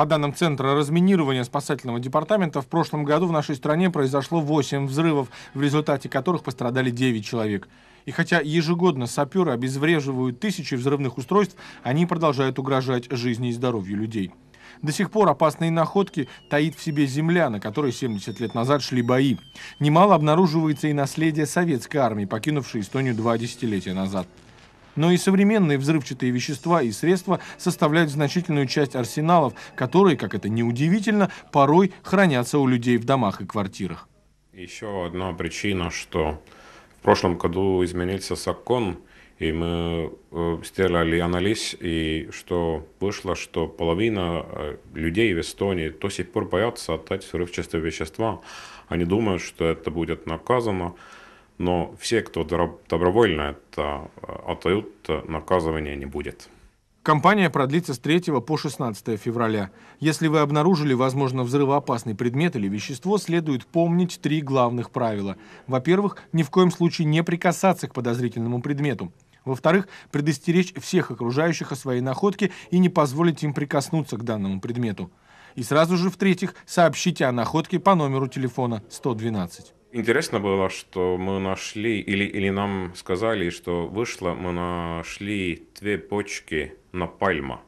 По данным Центра разминирования спасательного департамента, в прошлом году в нашей стране произошло 8 взрывов, в результате которых пострадали 9 человек. И хотя ежегодно саперы обезвреживают тысячи взрывных устройств, они продолжают угрожать жизни и здоровью людей. До сих пор опасные находки таит в себе земля, на которой 70 лет назад шли бои. Немало обнаруживается и наследие советской армии, покинувшей Эстонию два десятилетия назад. Но и современные взрывчатые вещества и средства составляют значительную часть арсеналов, которые, как это неудивительно, порой хранятся у людей в домах и квартирах. Еще одна причина, что в прошлом году изменился закон, и мы э, сделали анализ, и что вышло, что половина э, людей в Эстонии до сих пор боятся отдать взрывчатые вещества. Они думают, что это будет наказано. Но все, кто добровольно это э, отдают, э, наказывания не будет. Компания продлится с 3 по 16 февраля. Если вы обнаружили, возможно, взрывоопасный предмет или вещество, следует помнить три главных правила. Во-первых, ни в коем случае не прикасаться к подозрительному предмету. Во-вторых, предостеречь всех окружающих о своей находке и не позволить им прикоснуться к данному предмету. И сразу же, в-третьих, сообщите о находке по номеру телефона 112. Интересно было, что мы нашли, или, или нам сказали, что вышло, мы нашли две почки на пальма.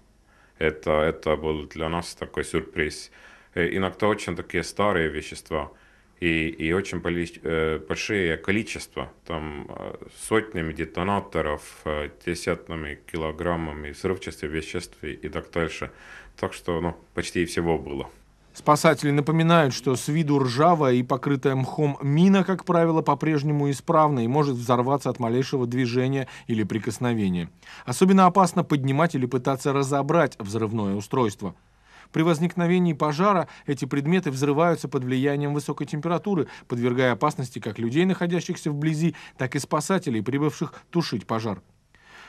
Это, это был для нас такой сюрприз. Э, иногда очень такие старые вещества и, и очень э, большие количества, там э, сотнями детонаторов, десятками килограммами взрывчатых веществ и так дальше. Так что ну, почти всего было. Спасатели напоминают, что с виду ржавая и покрытая мхом мина, как правило, по-прежнему исправна и может взорваться от малейшего движения или прикосновения. Особенно опасно поднимать или пытаться разобрать взрывное устройство. При возникновении пожара эти предметы взрываются под влиянием высокой температуры, подвергая опасности как людей, находящихся вблизи, так и спасателей, прибывших тушить пожар.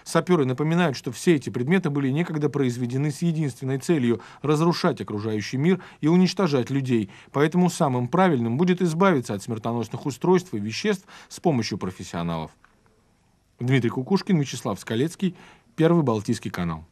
Саперы напоминают, что все эти предметы были некогда произведены с единственной целью – разрушать окружающий мир и уничтожать людей. Поэтому самым правильным будет избавиться от смертоносных устройств и веществ с помощью профессионалов. Дмитрий Кукушкин, Вячеслав Скалецкий, Первый Балтийский канал.